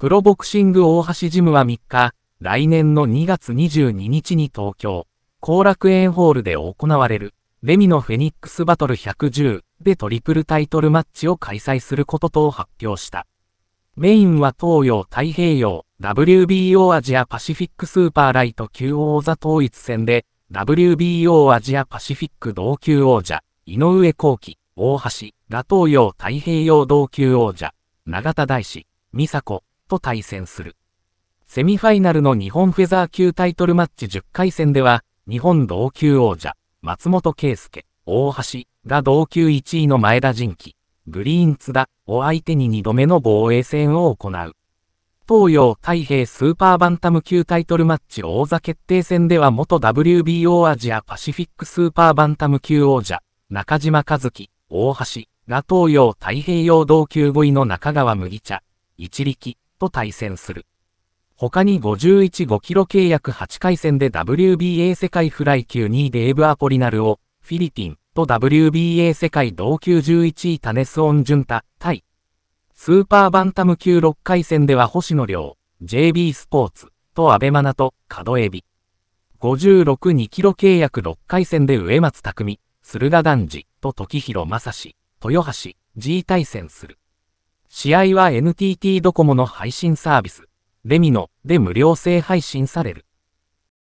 プロボクシング大橋ジムは3日、来年の2月22日に東京、後楽園ホールで行われる、レミのフェニックスバトル110でトリプルタイトルマッチを開催することと発表した。メインは東洋太平洋 WBO アジアパシフィックスーパーライト級王座統一戦で WBO アジアパシフィック同級王者井上幸喜、大橋が東洋太平洋同級王者永田大志、美佐子、と対戦する。セミファイナルの日本フェザー級タイトルマッチ10回戦では、日本同級王者、松本圭介、大橋が同級1位の前田仁希、グリーン津田を相手に2度目の防衛戦を行う。東洋太平スーパーバンタム級タイトルマッチ王座決定戦では元 WBO アジアパシフィックスーパーバンタム級王者、中島和樹、大橋が東洋太平洋同級5位の中川麦茶、一力、と対戦する。他に515キロ契約8回戦で WBA 世界フライ級2位デーブ・アポリナルを、フィリピンと WBA 世界同級11位タネス・オン・ジュンタ、対。スーパーバンタム級6回戦では星野亮、JB スポーツとアベマナと角エビ。56 2キロ契約6回戦で植松匠、駿河男児と時広正史、豊橋、G 対戦する。試合は NTT ドコモの配信サービス、レミノで無料制配信される。